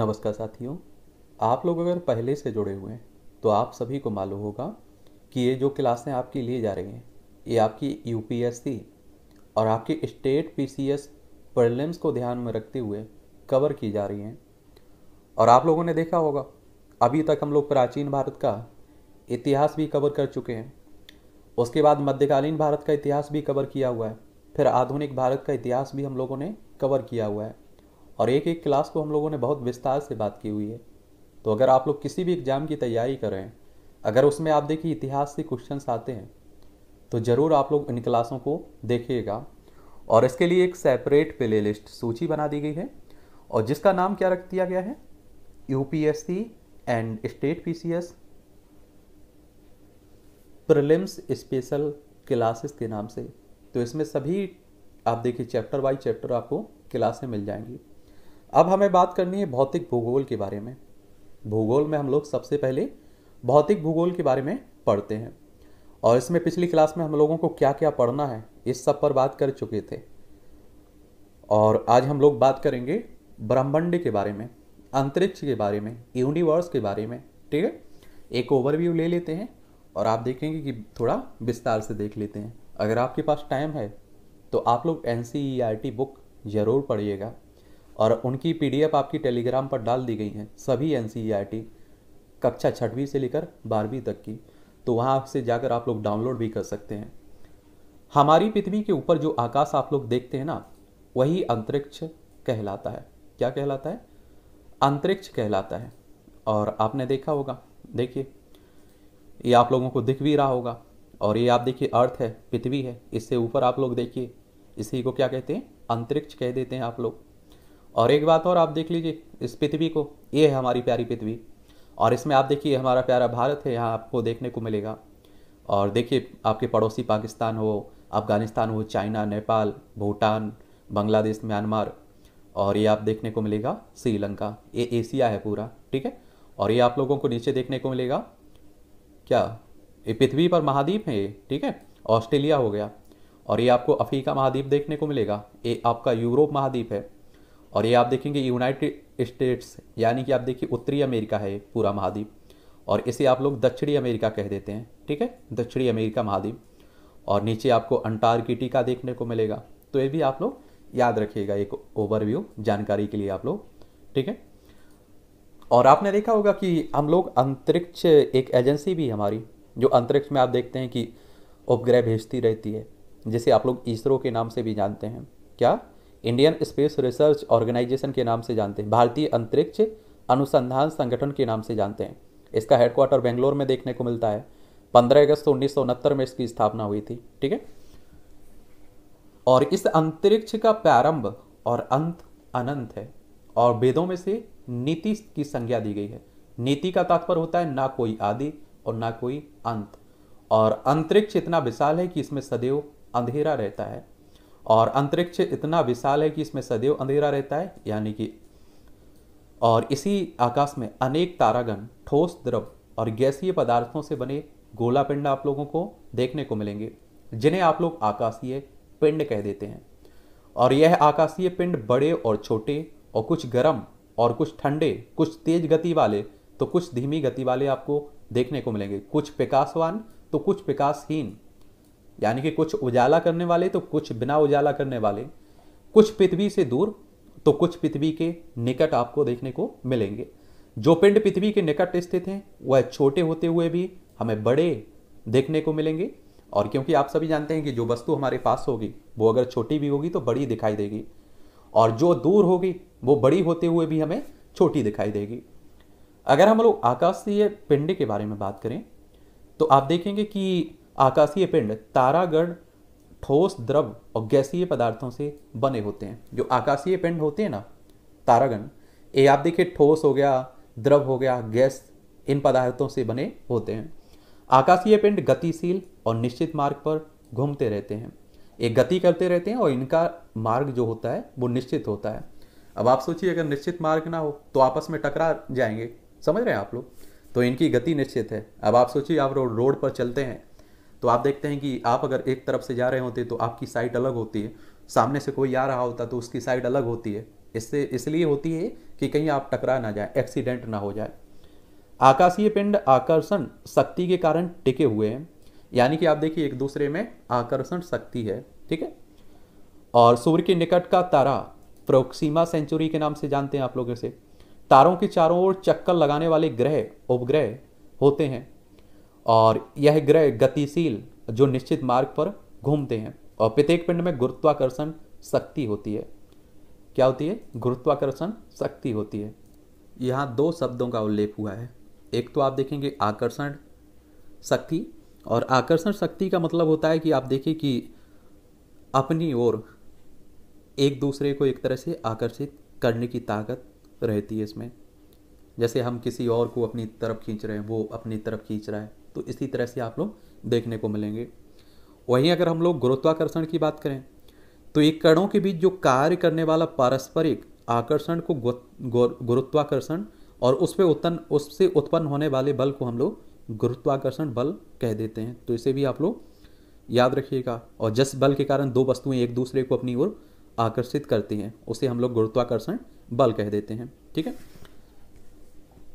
नमस्कार साथियों आप लोग अगर पहले से जुड़े हुए हैं तो आप सभी को मालूम होगा कि ये जो क्लासें आपकी ली जा रही हैं ये आपकी यू और आपके स्टेट पी सी प्रीलिम्स को ध्यान में रखते हुए कवर की जा रही हैं और आप लोगों ने देखा होगा अभी तक हम लोग प्राचीन भारत का इतिहास भी कवर कर चुके हैं उसके बाद मध्यकालीन भारत का इतिहास भी कवर किया हुआ है फिर आधुनिक भारत का इतिहास भी हम लोगों ने कवर किया हुआ है और एक एक क्लास को हम लोगों ने बहुत विस्तार से बात की हुई है तो अगर आप लोग किसी भी एग्ज़ाम की तैयारी कर रहे हैं अगर उसमें आप देखिए इतिहास से क्वेश्चंस आते हैं तो ज़रूर आप लोग इन क्लासों को देखिएगा और इसके लिए एक सेपरेट प्ले लिस्ट सूची बना दी गई है और जिसका नाम क्या रख दिया गया है U and state P S prelims special classes के नाम से तो इसमें सभी आप देखिए चैप्टर बाय चैप्टर आपको क्लासें मिल जाएंगी अब हमें बात करनी है भौतिक भूगोल के बारे में भूगोल में हम लोग सबसे पहले भौतिक भूगोल के बारे में पढ़ते हैं और इसमें पिछली क्लास में हम लोगों को क्या क्या पढ़ना है इस सब पर बात कर चुके थे और आज हम लोग बात करेंगे ब्रह्मंड के बारे में अंतरिक्ष के बारे में यूनिवर्स के बारे में ठीक है एक ओवरव्यू ले लेते हैं और आप देखेंगे कि थोड़ा विस्तार से देख लेते हैं अगर आपके पास टाइम है तो आप लोग एन बुक ज़रूर पढ़िएगा और उनकी पीडीएफ आपकी टेलीग्राम पर डाल दी गई हैं सभी एन कक्षा छठवीं से लेकर बारहवीं तक की तो वहाँ से जाकर आप लोग डाउनलोड भी कर सकते हैं हमारी पृथ्वी के ऊपर जो आकाश आप लोग देखते हैं ना वही अंतरिक्ष कहलाता है क्या कहलाता है अंतरिक्ष कहलाता है और आपने देखा होगा देखिए ये आप लोगों को दिख भी रहा होगा और ये आप देखिए अर्थ है पृथ्वी है इससे ऊपर आप लोग देखिए इसी को क्या कहते हैं अंतरिक्ष कह देते हैं आप लोग और एक बात और आप देख लीजिए इस पृथ्वी को ये है हमारी प्यारी पृथ्वी और इसमें आप देखिए हमारा प्यारा भारत है यहाँ आपको देखने को मिलेगा और देखिए आपके पड़ोसी पाकिस्तान हो अफगानिस्तान हो चाइना नेपाल भूटान बांग्लादेश म्यांमार और ये आप देखने को मिलेगा श्रीलंका ये एशिया है पूरा ठीक है और ये आप लोगों को नीचे देखने को मिलेगा क्या ये पृथ्वी पर महाद्वीप है ये ठीक है ऑस्ट्रेलिया हो गया और ये आपको अफ्रीका महाद्वीप देखने को मिलेगा ये आपका यूरोप महाद्वीप है और ये आप देखेंगे यूनाइटेड स्टेट्स यानी कि आप देखिए उत्तरी अमेरिका है पूरा महाद्वीप और इसे आप लोग दक्षिणी अमेरिका कह देते हैं ठीक है दक्षिणी अमेरिका महाद्वीप और नीचे आपको अंटार्कटिका देखने को मिलेगा तो ये भी आप लोग याद रखिएगा एक ओवरव्यू जानकारी के लिए आप लोग ठीक है और आपने देखा होगा कि हम लोग अंतरिक्ष एक एजेंसी भी हमारी जो अंतरिक्ष में आप देखते हैं कि उपग्रह भेजती रहती है जिसे आप लोग इसरो के नाम से भी जानते हैं क्या इंडियन स्पेस रिसर्च ऑर्गेनाइजेशन के नाम से जानते हैं भारतीय अंतरिक्ष अनुसंधान संगठन के नाम से जानते हैं इसका हेडक्वार्टर बेंगलोर में देखने को मिलता है 15 अगस्त उन्नीस में इसकी स्थापना हुई थी ठीक है और इस अंतरिक्ष का प्रारंभ और अंत अनंत है और वेदों में से नीति की संज्ञा दी गई है नीति का तात्पर्य होता है ना कोई आदि और ना कोई अंत और अंतरिक्ष इतना विशाल है कि इसमें सदैव अंधेरा रहता है और अंतरिक्ष इतना विशाल है कि इसमें सदैव अंधेरा रहता है यानी कि और इसी आकाश में अनेक तारागण ठोस द्रव और गैसीय पदार्थों से बने गोला पिंड आप लोगों को देखने को मिलेंगे जिन्हें आप लोग आकाशीय पिंड कह देते हैं और यह आकाशीय पिंड बड़े और छोटे और कुछ गर्म और कुछ ठंडे कुछ तेज गति वाले तो कुछ धीमी गति वाले आपको देखने को मिलेंगे कुछ विकासवान तो कुछ विकासहीन यानी कि कुछ उजाला करने वाले तो कुछ बिना उजाला करने वाले कुछ पृथ्वी से दूर तो कुछ पृथ्वी के निकट आपको देखने को मिलेंगे जो पिंड पृथ्वी के निकट स्थित हैं वह छोटे होते हुए भी हमें बड़े देखने को मिलेंगे और क्योंकि आप सभी जानते हैं कि जो वस्तु हमारे पास होगी वो अगर छोटी भी होगी तो बड़ी दिखाई देगी और जो दूर होगी वो बड़ी होते हुए भी हमें छोटी दिखाई देगी अगर हम लोग आकाशीय पिंड के बारे में बात करें तो आप देखेंगे कि आकाशीय पिंड तारागढ़ ठोस द्रव और गैसीय पदार्थों से बने होते हैं जो आकाशीय पिंड होते हैं ना तारागण ये आप देखिए ठोस हो गया द्रव हो गया गैस इन पदार्थों से बने होते हैं आकाशीय पिंड गतिशील और निश्चित मार्ग पर घूमते रहते हैं ये गति करते रहते हैं और इनका मार्ग जो होता है वो निश्चित होता है अब आप सोचिए अगर निश्चित मार्ग ना हो तो आपस में टकरा जाएंगे समझ रहे हैं आप लोग तो इनकी गति निश्चित है अब आप सोचिए आप रोड रोड पर चलते हैं तो आप देखते हैं कि आप अगर एक तरफ से जा रहे होते तो आपकी साइड अलग होती है सामने से कोई आ रहा होता तो उसकी साइड अलग होती है इससे इसलिए होती है कि कहीं आप टकरा ना जाए एक्सीडेंट ना हो जाए आकाशीय पिंड आकर्षण शक्ति के कारण टिके हुए हैं यानी कि आप देखिए एक दूसरे में आकर्षण शक्ति है ठीक है और सूर्य के निकट का तारा प्रोक्सीमा सेंचुरी के नाम से जानते हैं आप लोगों से तारों के चारों ओर चक्कर लगाने वाले ग्रह उपग्रह होते हैं और यह ग्रह गतिशील जो निश्चित मार्ग पर घूमते हैं और प्रत्येक पिंड में गुरुत्वाकर्षण शक्ति होती है क्या होती है गुरुत्वाकर्षण शक्ति होती है यहाँ दो शब्दों का उल्लेख हुआ है एक तो आप देखेंगे आकर्षण शक्ति और आकर्षण शक्ति का मतलब होता है कि आप देखिए कि अपनी ओर एक दूसरे को एक तरह से आकर्षित करने की ताकत रहती है इसमें जैसे हम किसी और को अपनी तरफ खींच रहे हैं वो अपनी तरफ खींच रहा है तो इसी तरह से आप लोग देखने को मिलेंगे वहीं अगर हम लोग गुरुत्वाकर्षण की बात करें तो एक कणों के बीच जो कार्य करने वाला पारस्परिक आकर्षण को गुरुत्वाकर्षण और उस पर उत्पन्न उससे उत्पन्न होने वाले बल को हम लोग गुरुत्वाकर्षण बल कह देते हैं तो इसे भी आप लोग याद रखिएगा और जिस बल के कारण दो वस्तुएं एक दूसरे को अपनी ओर आकर्षित करती हैं उसे हम लोग गुरुत्वाकर्षण बल कह देते हैं ठीक है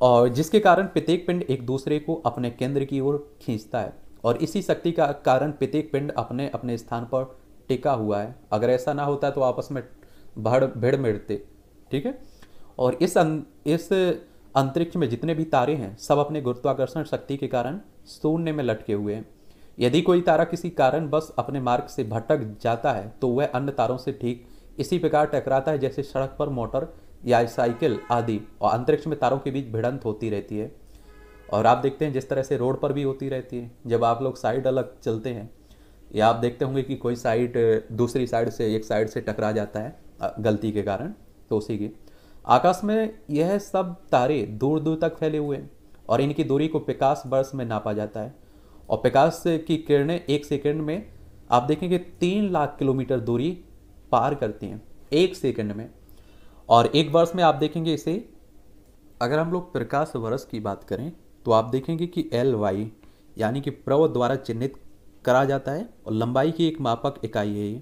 और जिसके कारण प्रत्येक पिंड एक दूसरे को अपने केंद्र की ओर खींचता है और इसी शक्ति का कारण प्रत्येक पिंड अपने अपने स्थान पर टिका हुआ है अगर ऐसा ना होता तो आपस में भड़ भिड़ मिड़ते ठीक है और इस अं, इस अंतरिक्ष में जितने भी तारे हैं सब अपने गुरुत्वाकर्षण शक्ति के कारण शून्य में लटके हुए हैं यदि कोई तारा किसी कारण बस अपने मार्ग से भटक जाता है तो वह अन्य तारों से ठीक इसी प्रकार टकराता है जैसे सड़क पर मोटर या साइकिल आदि और अंतरिक्ष में तारों के बीच भिड़ंत होती रहती है और आप देखते हैं जिस तरह से रोड पर भी होती रहती है जब आप लोग साइड अलग चलते हैं या आप देखते होंगे कि कोई साइड दूसरी साइड से एक साइड से टकरा जाता है गलती के कारण तो उसी की आकाश में यह सब तारे दूर दूर तक फैले हुए हैं और इनकी दूरी को पिकास वर्ष में नापा जाता है और पिकास की किरणें एक सेकंड में आप देखेंगे तीन लाख किलोमीटर दूरी पार करती हैं एक सेकंड में और एक वर्ष में आप देखेंगे इसे अगर हम लोग प्रकाश वर्ष की बात करें तो आप देखेंगे कि एल वाई यानी कि प्रव द्वारा चिन्हित करा जाता है और लंबाई की एक मापक इकाई है ये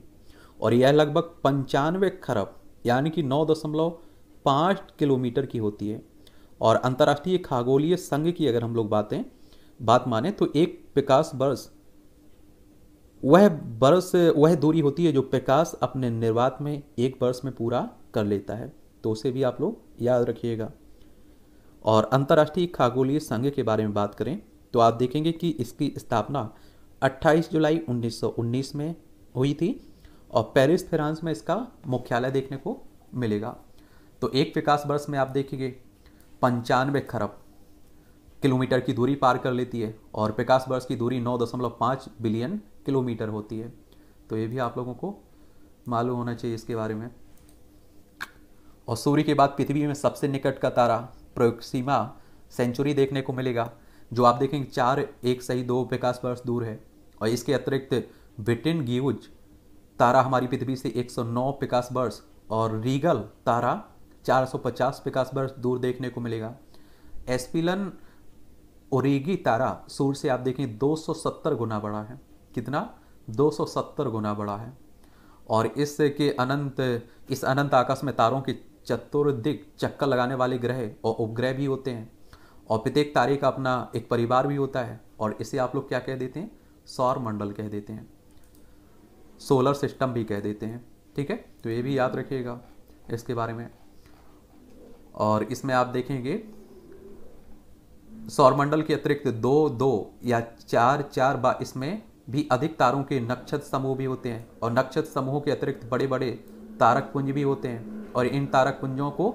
और यह लगभग पंचानवे खरब यानी कि नौ दशमलव पाँच किलोमीटर की होती है और अंतर्राष्ट्रीय खगोलीय संघ की अगर हम लोग बातें बात माने तो एक प्रकाश वर्ष वह वर्ष वह दूरी होती है जो प्रकाश अपने निर्वात में एक वर्ष में पूरा कर लेता है तो उसे भी आप लोग याद रखिएगा और अंतर्राष्ट्रीय खगोलीय संघ के बारे में बात करें तो आप देखेंगे कि इसकी स्थापना 28 जुलाई 1919 में हुई थी और पेरिस फ्रांस में इसका मुख्यालय देखने को मिलेगा तो एक विकास वर्ष में आप देखेंगे पंचानवे खरब किलोमीटर की दूरी पार कर लेती है और विकास वर्ष की दूरी 9.5 बिलियन किलोमीटर होती है तो ये भी आप लोगों को मालूम होना चाहिए इसके बारे में और सूर्य के बाद पृथ्वी में सबसे निकट का तारा प्रोक्सीमा सेंचुरी देखने को मिलेगा जो आप देखेंगे चार एक सही दो प्रकाश वर्ष दूर है और इसके अतिरिक्त विटिन ग्यूज तारा हमारी पृथ्वी से 109 प्रकाश वर्ष और रीगल तारा 450 प्रकाश वर्ष दूर देखने को मिलेगा एस्पिलन ओरिगी तारा सूर्य से आप देखें 270 गुना बड़ा है कितना 270 गुना बड़ा है और इसके अनंत इस अनंत आकाश में तारों की चतुर्दिक चक्कर लगाने वाले ग्रह और उपग्रह भी होते हैं और प्रत्येक तारे का अपना एक परिवार भी होता है और इसे आप लोग क्या कह देते हैं सौर मंडल कह देते हैं सोलर सिस्टम भी कह देते हैं ठीक है तो ये भी याद रखिएगा इसके बारे में और इसमें आप देखेंगे सौरमंडल के अतिरिक्त दो दो या चार चार बा इसमें भी अधिक तारों के नक्षत्र समूह भी होते हैं और नक्षत्र समूह के अतिरिक्त बड़े बड़े तारक पुंज भी होते हैं और इन तारक पुंजों को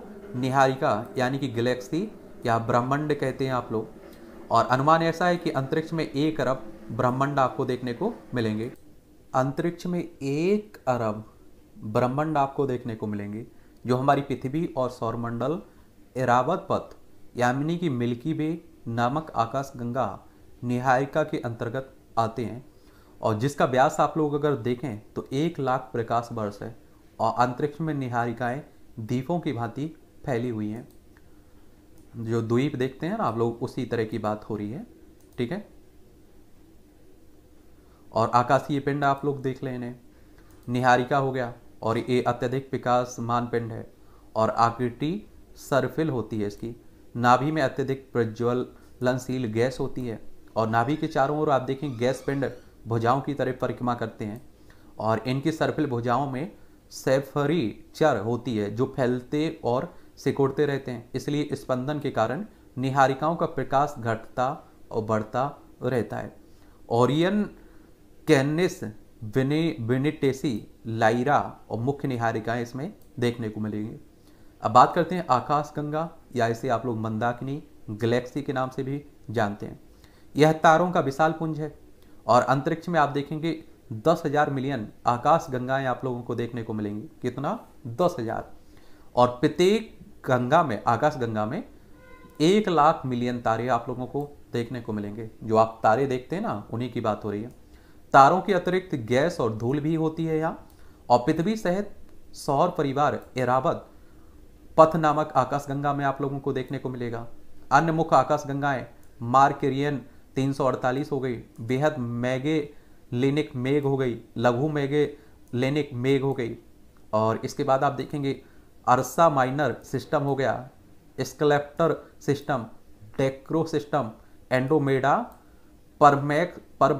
निहारिका यानी कि गैलेक्सी या ब्रह्मांड कहते हैं आप लोग और अनुमान ऐसा है कि अंतरिक्ष में एक अरब ब्रह्मांड आपको देखने को मिलेंगे अंतरिक्ष में एक अरब ब्रह्मांड आपको देखने को मिलेंगे जो हमारी पृथ्वी और सौरमंडल इरावत पथ यामिनी की मिल्की वे नामक आकाशगंगा निहारिका के अंतर्गत आते हैं और जिसका व्यास आप लोग अगर देखें तो एक लाख प्रकाश वर्ष है और अंतरिक्ष में निहारिकाएं द्वीपों की भांति फैली हुई हैं जो द्वीप देखते हैं ना आप लोग उसी तरह की बात हो रही है ठीक है और आकाशीय पिंड आप लोग देख लें इन्हें निहारिका हो गया और ये अत्यधिक विकास पिंड है और आकृति सरफिल होती है इसकी नाभि में अत्यधिक प्रज्वलनशील गैस होती है और नाभि के चारों ओर आप देखें गैस पिंड भुजाओं की तरह परिक्रमा करते हैं और इनकी सरफिल भुजाओं में सेफरी चर होती है जो फैलते और सिकुड़ते रहते हैं इसलिए स्पंदन के कारण निहारिकाओं का प्रकाश घटता और बढ़ता रहता है ओरियन कैनिस विनिटेसी लाइरा और मुख्य निहारिकाएं इसमें देखने को मिलेंगी अब बात करते हैं आकाशगंगा या इसे आप लोग मंदाकिनी गैलेक्सी के नाम से भी जानते हैं यह तारों का विशाल पुंज है और अंतरिक्ष में आप देखेंगे दस हजार मिलियन आकाश गंगाएं आप लोगों को देखने को मिलेंगी कितना दस हजार और प्रत्येक गंगा में आकाश गंगा में एक लाख मिलियन तारे आप लोगों को देखने को मिलेंगे जो आप तारे देखते हैं ना उन्हीं की बात हो रही है तारों के अतिरिक्त गैस और धूल भी होती है यहाँ और पृथ्वी सहित सौर परिवार एरावत पथ नामक आकाश गंगा में आप लोगों को देखने को मिलेगा अन्य मुख्य आकाश गंगाएं मार्केरियन तीन हो गई बेहद मैगे लेनिक मेघ हो गई लघु मेघे लेनिक मेघ हो गई और इसके बाद आप देखेंगे अरसा माइनर सिस्टम हो गया स्कलेप्टर सिस्टम डेक्रो सिस्टम एंडोमेडा परमैक पर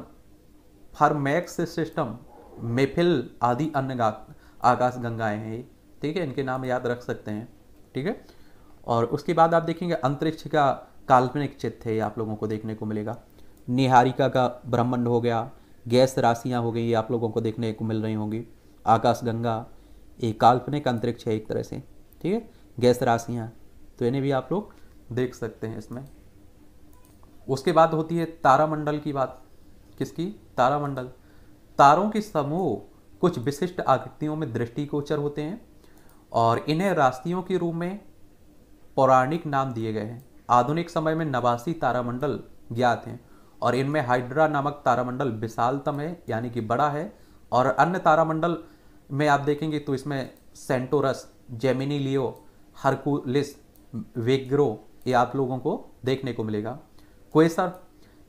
फरमैक्स सिस्टम मेफिल आदि अन्य आकाश गंगाएं हैं ठीक है इनके नाम याद रख सकते हैं ठीक है और उसके बाद आप देखेंगे अंतरिक्ष का काल्पनिक चित्र है आप लोगों को देखने को मिलेगा निहारिका का ब्रह्मंड हो गया गैस राशियाँ हो गई आप लोगों को देखने को मिल रही होंगी आकाशगंगा एक काल्पनिक अंतरिक्ष है एक तरह से ठीक है गैस राशियाँ तो इन्हें भी आप लोग देख सकते हैं इसमें उसके बाद होती है तारामंडल की बात किसकी तारामंडल तारों के समूह कुछ विशिष्ट आकृतियों में दृष्टिगोचर होते हैं और इन्हें राशियों के रूप में पौराणिक नाम दिए गए हैं आधुनिक समय में नवासी तारामंडल ज्ञात हैं और इनमें हाइड्रा नामक तारामंडल विशालतम है यानी कि बड़ा है और अन्य तारामंडल में आप देखेंगे तो इसमें सेंटोरस जेमिनी लियो हरकुलिस वेग्रो ये आप लोगों को देखने को मिलेगा क्वेसर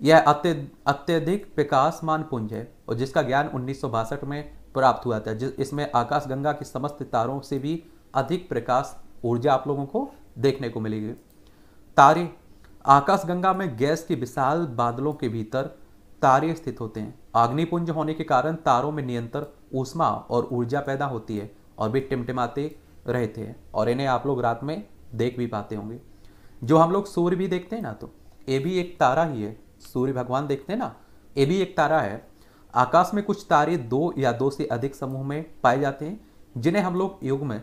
यह अत्यधिक विकासमान पुंज है और जिसका ज्ञान उन्नीस में प्राप्त हुआ था इसमें आकाशगंगा के समस्त तारों से भी अधिक प्रकाश ऊर्जा आप लोगों को देखने को मिलेगी तारे आकाशगंगा में गैस के विशाल बादलों के भीतर तारे स्थित होते हैं अग्निपुंज होने के कारण तारों में नियंत्र ऊष्मा और ऊर्जा पैदा होती है और भी टिमटिमाते रहते हैं और इन्हें आप लोग रात में देख भी पाते होंगे जो हम लोग सूर्य भी देखते हैं ना तो ये भी एक तारा ही है सूर्य भगवान देखते हैं ना ये भी एक तारा है आकाश में कुछ तारे दो या दो से अधिक समूह में पाए जाते हैं जिन्हें हम लोग युग में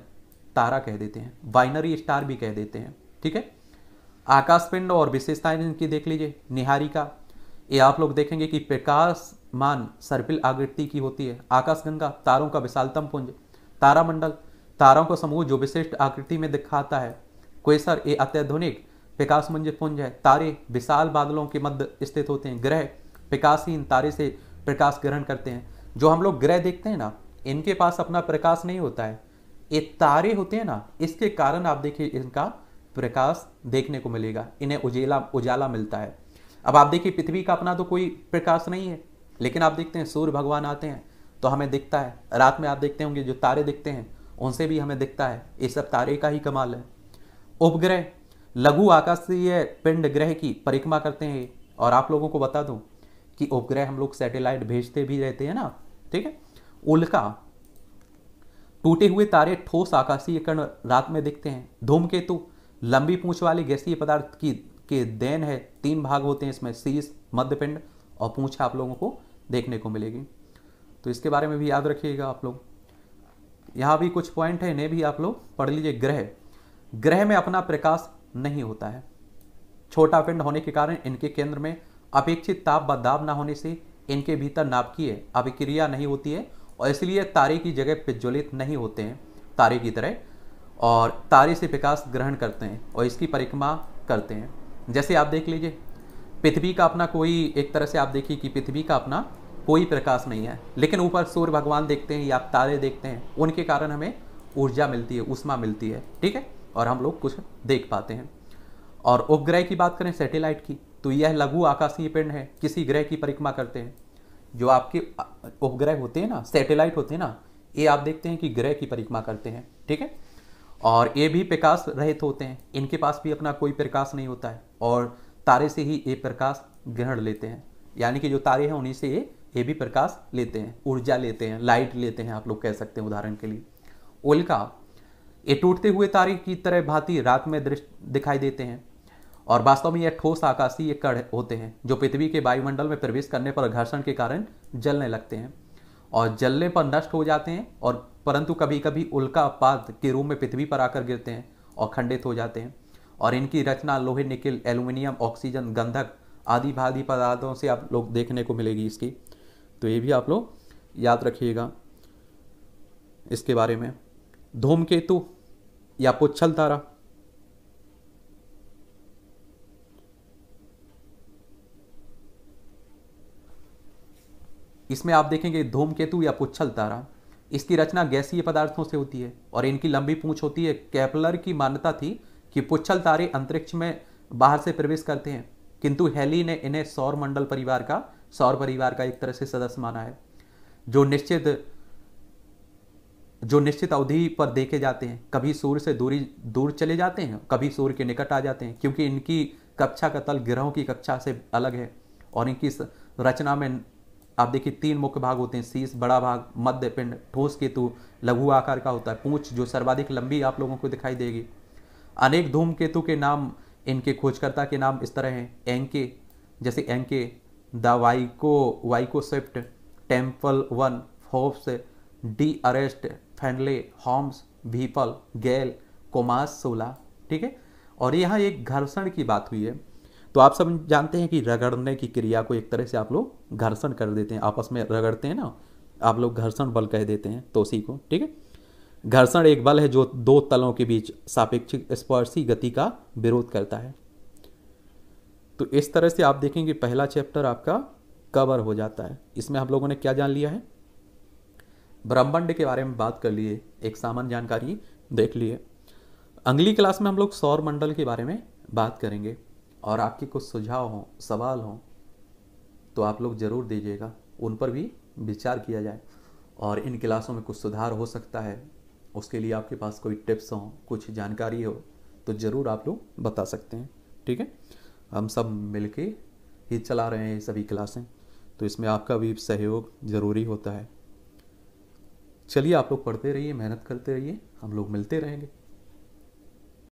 तारा कह देते हैं बाइनरी स्टार भी कह देते हैं ठीक है आकाश पिंड और विशेषताएं इनकी देख लीजिए निहारिका ये आप लोग देखेंगे कि प्रकाश मान सर्पिल आकृति की होती है आकाशगंगा तारों का विशालतम पुंज तारामंडल तारों का समूह जो विशिष्ट आकृति में दिखाता है क्वेसर ये अत्याधुनिक विकासमुंज पुंज है तारे विशाल बादलों के मध्य स्थित होते हैं ग्रह विकासहीन तारे से प्रकाश ग्रहण करते हैं जो हम लोग ग्रह देखते हैं ना इनके पास अपना प्रकाश नहीं होता है ये तारे होते हैं ना इसके कारण आप देखिए इनका प्रकाश देखने को मिलेगा इन्हें उजेला उजाला मिलता है अब आप देखिए पृथ्वी का अपना तो कोई प्रकाश नहीं है लेकिन आप देखते हैं सूर्य भगवान आते हैं तो हमें दिखता है रात में आप देखते होंगे जो तारे दिखते हैं उनसे भी हमें दिखता है ये सब तारे का ही कमाल है उपग्रह लघु आकाशीय पिंड ग्रह की परिक्रमा करते हैं और आप लोगों को बता दूं कि उपग्रह हम लोग सैटेलाइट भेजते भी रहते हैं ना ठीक है उल्का टूटे हुए तारे ठोस आकाशीय कण रात में दिखते हैं धूमकेतु लंबी पूंछ वाले गैसीय पदार्थ की के देन है तीन भाग होते हैं इसमें शीश मध्यपिंड और पूंछ आप लोगों को देखने को मिलेगी तो इसके बारे में भी याद रखिएगा आप लोग यहाँ भी कुछ पॉइंट है इन्हें भी आप लोग पढ़ लीजिए ग्रह ग्रह में अपना प्रकाश नहीं होता है छोटा पिंड होने के कारण इनके केंद्र में अपेक्षित ताप व दाब ना होने से इनके भीतर नापकीय अभिक्रिया नहीं होती है और इसलिए तारे की जगह प्रज्वलित नहीं होते हैं तारे की तरह और तारे से विकास ग्रहण करते हैं और इसकी परिक्रमा करते हैं जैसे आप देख लीजिए पृथ्वी का अपना कोई एक तरह से आप देखिए कि पृथ्वी का अपना कोई प्रकाश नहीं है लेकिन ऊपर सूर्य भगवान देखते हैं या तारे देखते हैं उनके कारण हमें ऊर्जा मिलती है उष्मा मिलती है ठीक है और हम लोग कुछ देख पाते हैं और उपग्रह की बात करें सैटेलाइट की तो यह लघु आकाशीय पिंड है किसी ग्रह की परिक्रमा करते हैं जो आपके उपग्रह होते हैं ना सैटेलाइट होते हैं ना ये आप देखते हैं कि ग्रह की परिक्रमा करते हैं ठीक है और ये भी प्रकाश रहित होते हैं इनके पास भी अपना कोई प्रकाश नहीं होता है और तारे से ही ये प्रकाश ग्रहण लेते हैं यानी कि जो तारे हैं उन्हीं से ये ये भी प्रकाश लेते हैं ऊर्जा लेते हैं लाइट लेते हैं आप लोग कह सकते हैं उदाहरण के लिए उल्का ये टूटते हुए तारे की तरह भांति रात में दृष्ट दिखाई देते हैं और वास्तव में यह ठोस आकाशीय कण होते हैं जो पृथ्वी के वायुमंडल में प्रवेश करने पर घर्षण के कारण जलने लगते हैं और जलने पर नष्ट हो जाते हैं और परंतु कभी कभी उल्का पात के रूप में पृथ्वी पर आकर गिरते हैं और खंडित हो जाते हैं और इनकी रचना लोहे निकिल एल्यूमिनियम ऑक्सीजन गंधक आदि भादी पदार्थों से आप लोग देखने को मिलेगी इसकी तो ये भी आप लोग याद रखिएगा इसके बारे में धूमकेतु या पुच्छल तारा इसमें आप देखेंगे धूमकेतु या पुच्छल तारा इसकी रचना गैसीय पदार्थों से होती है और इनकी लंबी पूंछ होती है कैपलर की मान्यता थी कि पुच्छल तारे अंतरिक्ष में बाहर से प्रवेश करते हैं किंतु हेली ने इन्हें सौर मंडल परिवार का सौर परिवार का एक तरह से सदस्य माना है जो निश्चित जो निश्चित अवधि पर देखे जाते हैं कभी सूर्य से दूरी दूर चले जाते हैं कभी सूर्य के निकट आ जाते हैं क्योंकि इनकी कक्षा का तल ग्रहों की कक्षा से अलग है और इनकी रचना में आप देखिए तीन मुख्य भाग होते हैं शीश बड़ा भाग मध्य पिंड ठोस केतु लघु आकार का होता है पूंछ जो सर्वाधिक लंबी आप लोगों को दिखाई देगी अनेक धूम केतु के नाम इनके खोजकर्ता के नाम इस तरह हैं एंके जैसे एंके द वाइको वाइको swift temple one hopes D arrest फैंडले हॉम्स भीपल गैल कोमास सोला ठीक है और यहाँ एक घर्षण की बात हुई है तो आप सब जानते हैं कि रगड़ने की क्रिया को एक तरह से आप लोग घर्षण कर देते हैं आपस में रगड़ते हैं ना आप लोग घर्षण बल कह देते हैं तो उसी को ठीक है घर्षण एक बल है जो दो तलों के बीच सापेक्षिक स्पर्शी गति का विरोध करता है तो इस तरह से आप देखेंगे पहला चैप्टर आपका कवर हो जाता है इसमें हम लोगों ने क्या जान लिया है ब्रह्मंड के बारे में बात कर लिए एक सामान्य जानकारी देख लिए अगली क्लास में हम लोग सौर मंडल के बारे में बात करेंगे और आपके कुछ सुझाव हों सवाल हों तो आप लोग ज़रूर दीजिएगा उन पर भी विचार किया जाए और इन क्लासों में कुछ सुधार हो सकता है उसके लिए आपके पास कोई टिप्स हों कुछ जानकारी हो तो ज़रूर आप लोग बता सकते हैं ठीक है हम सब मिल के ही चला रहे हैं सभी क्लासें तो इसमें आपका भी सहयोग ज़रूरी होता है चलिए आप लोग पढ़ते रहिए मेहनत करते रहिए हम लोग मिलते रहेंगे